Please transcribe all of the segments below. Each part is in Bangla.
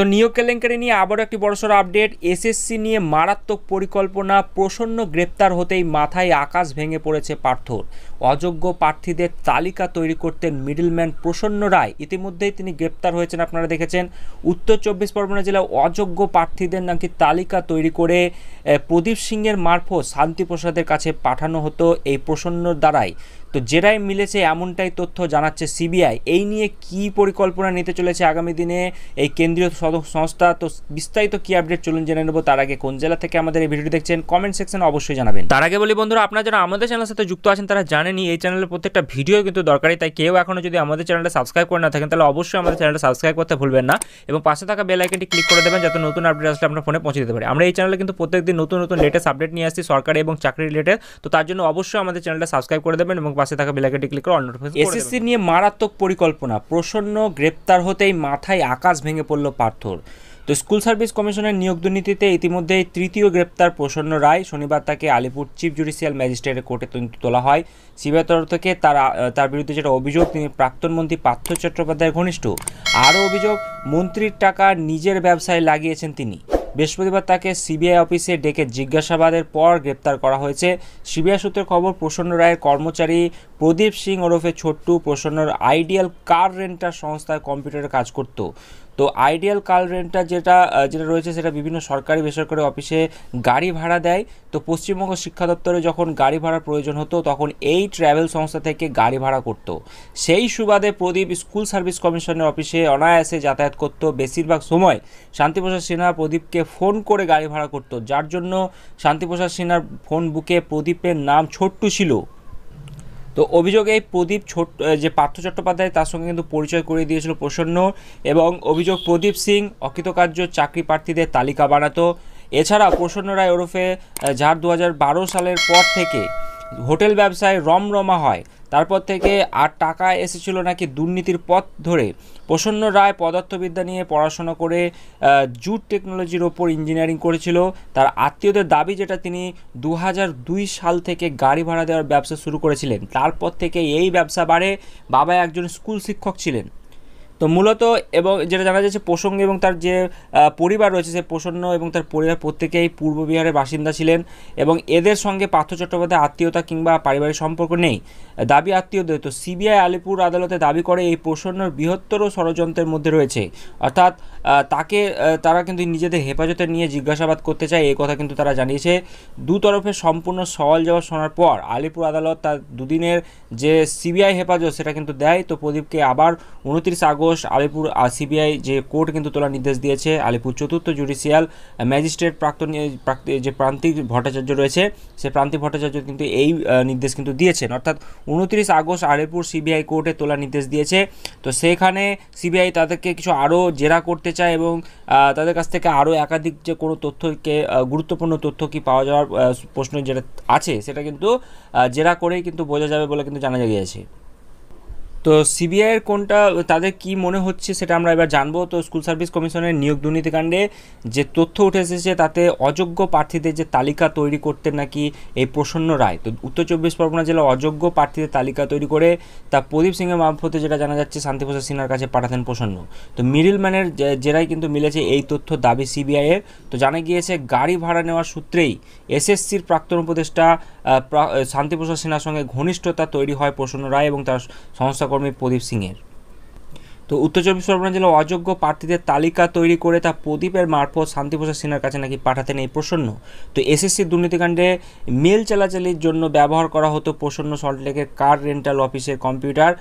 তো নিয়োগ কেলেঙ্কারি নিয়ে আবারও একটি বড়সড় আপডেট এসএসসি নিয়ে মারাত্মক পরিকল্পনা প্রসন্ন গ্রেপ্তার হতেই মাথায় আকাশ ভেঙে পড়েছে পার্থর অযোগ্য প্রার্থীদের তালিকা তৈরি করতেন মিডলম্যান প্রসন্ন রায় ইতিমধ্যেই তিনি গ্রেপ্তার হয়েছেন আপনারা দেখেছেন উত্তর চব্বিশ পরগনা জেলায় অযোগ্য প্রার্থীদের নাকি তালিকা তৈরি করে প্রদীপ সিংয়ের মারফত শান্তিপ্রসাদের কাছে পাঠানো হতো এই প্রসন্নর দ্বারাই তো যেটাই মিলেছে এমনটাই তথ্য জানাচ্ছে সিবিআই এই নিয়ে কি পরিকল্পনা নিতে চলেছে আগামী দিনে এই কেন্দ্রীয় সংস্থা তো বিস্তারিত কি আপডেট চলুন জেনে নেবো তার আগে কোন জেলা থেকে আমাদের এই ভিডিওটি দেখছেন কমেন্ট সেকশনে অবশ্যই জানাবেন তার আগে বলি বন্ধুরা আপনারা যারা আমাদের চ্যানেলের সাথে যুক্ত আছেন তারা জানেনি এই চ্যানেলের প্রত্যেকটা ভিডিও কিন্তু দরকারি তাই কেউ এখনও যদি আমাদের চ্যানেলটা সাবস্ক্রাইব করে না থাকেন তাহলে অবশ্যই আমাদের চ্যানেলটা সাবস্ক্রাইব করতে ভুলবেন না এবং পাশে থাকা বেল আইকনটি ক্লিক করে দেবেন যাতে নতুন আপডেট আসলে আপনার ফোনে পৌঁছে দিতে পারে আমরা এই চ্যানেলে কিন্তু প্রত্যেকদিন নতুন নতুন লেটেস্ট আপডেট নিয়ে আসছি সরকারি এবং চাকরি রিলেটেড তো তার জন্য অবশ্যই আমাদের চ্যানেলটা সাবস্ক্রাইব করে দেবেন এবং পাশে থাকা বেল ক্লিক করে অল নোটিফিকেশন এসএসসি নিয়ে মারাত্মক পরিকল্পনা প্রসন্ন গ্রেপ্তার হতেই মাথায় আকাশ ভেঙে পড়ল পার্থর তো স্কুল সার্ভিস কমিশনের নিয়োগ দুর্নীতিতে ইতিমধ্যে তৃতীয় গ্রেপ্তার প্রসন্ন রায় শনিবার তাকে আলিপুর চিফ জুডিশিয়াল ম্যাজিস্ট্রেটের কোর্টে তোলা হয় সিবিআই তরফ থেকে তার তার বিরুদ্ধে যেটা অভিযোগ তিনি প্রাক্তন মন্ত্রী পার্থ চট্টোপাধ্যায়ের ঘনিষ্ঠ আরও অভিযোগ মন্ত্রীর টাকা নিজের ব্যবসায় লাগিয়েছেন তিনি বৃহস্পতিবার তাকে সিবিআই অফিসে ডেকে জিজ্ঞাসাবাদের পর গ্রেপ্তার করা হয়েছে সিবিআই সূত্রের খবর প্রসন্ন রায়ের কর্মচারী প্রদীপ সিং ওরফে ছোট্টু প্রসন্নর আইডিয়াল কার রেন্টার সংস্থায় কম্পিউটারে কাজ করত তো আইডিয়াল কার রেন্টার যেটা যেটা রয়েছে সেটা বিভিন্ন সরকারি বেসরকারি অফিসে গাড়ি ভাড়া দেয় তো পশ্চিমবঙ্গ শিক্ষা দপ্তরে যখন গাড়ি ভাড়ার প্রয়োজন হতো তখন এই ট্র্যাভেল সংস্থা থেকে গাড়ি ভাড়া করত সেই সুবাদে প্রদীপ স্কুল সার্ভিস কমিশনের অফিসে অনায়াসে যাতায়াত করত বেশিরভাগ সময় শান্তিপ্রসাদ সিনহা প্রদীপকে ফোন করে গাড়ি ভাড়া করত যার জন্য শান্তিপ্রসাদ সিনহার ফোন বুকে প্রদীপের নাম ছোট্টু ছিল তো অভিযোগ এই প্রদীপ ছোট যে পার্থ চট্টোপাধ্যায় তার সঙ্গে কিন্তু পরিচয় করিয়ে দিয়েছিল প্রসন্ন এবং অভিযোগ প্রদীপ সিং অকৃতকার্য চাকরি প্রার্থীদের তালিকা বানাতো এছাড়া প্রসন্ন রায় ওরফে যার দু সালের পর থেকে হোটেল ব্যবসায় রমরমা হয় তারপর থেকে আর টাকা এসেছিল নাকি দুর্নীতির পথ ধরে প্রসন্ন রায় পদার্থবিদ্যা নিয়ে পড়াশোনা করে জুট টেকনোলজির ওপর ইঞ্জিনিয়ারিং করেছিল তার আত্মীয়দের দাবি যেটা তিনি দু সাল থেকে গাড়ি ভাড়া দেওয়ার ব্যবসা শুরু করেছিলেন তারপর থেকে এই ব্যবসা বাড়ে বাবা একজন স্কুল শিক্ষক ছিলেন তো মূলত এবং যেটা জানা যাচ্ছে প্রসঙ্গ এবং তার যে পরিবার রয়েছে সে প্রসন্ন এবং তার পরিবার প্রত্যেকেই পূর্ব বিহারের বাসিন্দা ছিলেন এবং এদের সঙ্গে পার্থ চট্টোপাধ্যায় আত্মীয়তা কিংবা পারিবারিক সম্পর্ক নেই দাবি আত্মীয়দের তো সিবিআই আলিপুর আদালতে দাবি করে এই প্রসন্নর বৃহত্তর ষড়যন্ত্রের মধ্যে রয়েছে অর্থাৎ তাকে তারা কিন্তু নিজেদের হেফাজতে নিয়ে জিজ্ঞাসাবাদ করতে চায় এই কথা কিন্তু তারা জানিয়েছে দু তরফে সম্পূর্ণ সওয়াল জবাব শোনার পর আলিপুর আদালত তার দুদিনের যে সিবিআই হেফাজত সেটা কিন্তু দেয় তো প্রদীপকে আবার উনত্রিশ আগস্ট দোষ আলিপুর সিবিআই যে কোর্ট কিন্তু তোলার নির্দেশ দিয়েছে আলিপুর চতুর্থ জুডিশিয়াল ম্যাজিস্ট্রেট প্রাক্তন যে প্রান্তিক ভট্টাচার্য রয়েছে সে প্রান্তিক ভট্টাচার্য কিন্তু এই নির্দেশ কিন্তু দিয়েছেন অর্থাৎ উনত্রিশ আগস্ট আলিপুর সিবিআই কোর্টে তোলার নির্দেশ দিয়েছে তো সেখানে সিবিআই তাদেরকে কিছু আরও জেরা করতে চায় এবং তাদের কাছ থেকে আরও একাধিক যে কোনো তথ্যকে গুরুত্বপূর্ণ তথ্য কি পাওয়া যাওয়ার প্রশ্ন যেটা আছে সেটা কিন্তু জেরা করেই কিন্তু বোঝা যাবে বলে কিন্তু জানা গিয়েছে তো সিবিআইয়ের কোনটা তাদের কি মনে হচ্ছে সেটা আমরা এবার জানবো তো স্কুল সার্ভিস কমিশনের নিয়োগ দুর্নীতিকাণ্ডে যে তথ্য উঠে এসেছে তাতে অযোগ্য প্রার্থীদের যে তালিকা তৈরি করতে নাকি এই প্রসন্ন রায় তো উত্তর চব্বিশ পরগনা জেলা অযোগ্য প্রার্থীদের তালিকা তৈরি করে তা প্রদীপ সিংয়ের মারফতে যেটা জানা যাচ্ছে শান্তিপ্রসাদ সিনহার কাছে পাঠাতেন প্রসন্ন তো মিডিল ম্যানের জেরাই কিন্তু মিলেছে এই তথ্য দাবি সিবিআইয়ের তো জানা গিয়েছে গাড়ি ভাড়া নেওয়ার সূত্রেই এসএসসির প্রাক্তন উপদেষ্টা শান্তিপ্রসাদ সিনহার সঙ্গে ঘনিষ্ঠতা তৈরি হয় প্রসন্ন রায় এবং তার সংস্থা নেতাকর্মী প্রদীপ সিংয়ের তো উত্তর চব্বিশ পরগনা জেলার অযোগ্য প্রার্থীদের তালিকা তৈরি করে তা প্রদীপের মারফত শান্তিপ্রসাদ সিনহার কাছে নাকি পাঠাতেন এই প্রসন্ন তো এসএসসি দুর্নীতিকাণ্ডে মেল চালাচালির জন্য ব্যবহার করা হতো প্রসন্ন সল্টলেকের কার রেন্টাল অফিসের কম্পিউটার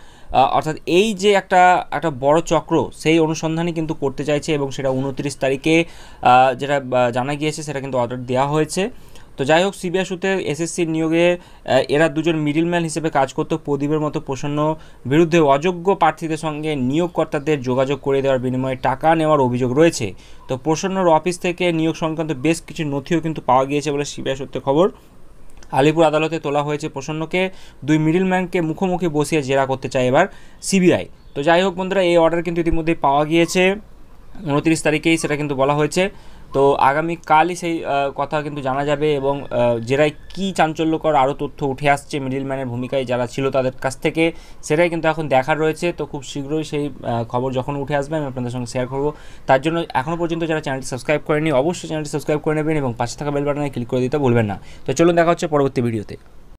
অর্থাৎ এই যে একটা একটা বড় চক্র সেই অনুসন্ধানই কিন্তু করতে চাইছে এবং সেটা উনত্রিশ তারিখে যেটা জানা গিয়েছে সেটা কিন্তু অর্ডার দেওয়া হয়েছে তো যাই হোক সিবিআই সূত্রে এসএসসির নিয়োগে এরা দুজন মিডিলম্যান হিসেবে কাজ করত প্রদীপের মতো প্রসন্ন বিরুদ্ধে অযোগ্য প্রার্থীদের সঙ্গে নিয়োগকর্তাদের যোগাযোগ করে দেওয়ার বিনিময়ে টাকা নেওয়ার অভিযোগ রয়েছে তো প্রসন্নর অফিস থেকে নিয়োগ সংক্রান্ত বেশ কিছু নথিও কিন্তু পাওয়া গিয়েছে বলে সিবিআই সূত্রে খবর আলিপুর আদালতে তোলা হয়েছে প্রসন্নকে দুই মিডিলম্যানকে মুখোমুখি বসিয়ে জেরা করতে চায় এবার সিবিআই তো যাই হোক বন্ধুরা এই অর্ডার কিন্তু ইতিমধ্যেই পাওয়া গিয়েছে উনত্রিশ তারিখেই সেটা কিন্তু বলা হয়েছে তো আগামীকালই সেই কথা কিন্তু জানা যাবে এবং যেরাই কি চাঞ্চল্যকর আরও তথ্য উঠে আসছে মিডিলম্যানের ভূমিকায় যারা ছিল তাদের কাছ থেকে সেটাই কিন্তু এখন দেখার রয়েছে তো খুব শীঘ্রই সেই খবর যখন উঠে আসবে আমি আপনাদের সঙ্গে শেয়ার করব তার জন্য এখনও পর্যন্ত যারা চ্যানেলটি সাবস্ক্রাইব করেনি অবশ্যই চ্যানেলটি সাবস্ক্রাইব করে নেবেন এবং পাশে থাকা বেলবাটনে ক্লিক করে দিতে ভুলবেন না তো চলুন দেখা হচ্ছে পরবর্তী ভিডিওতে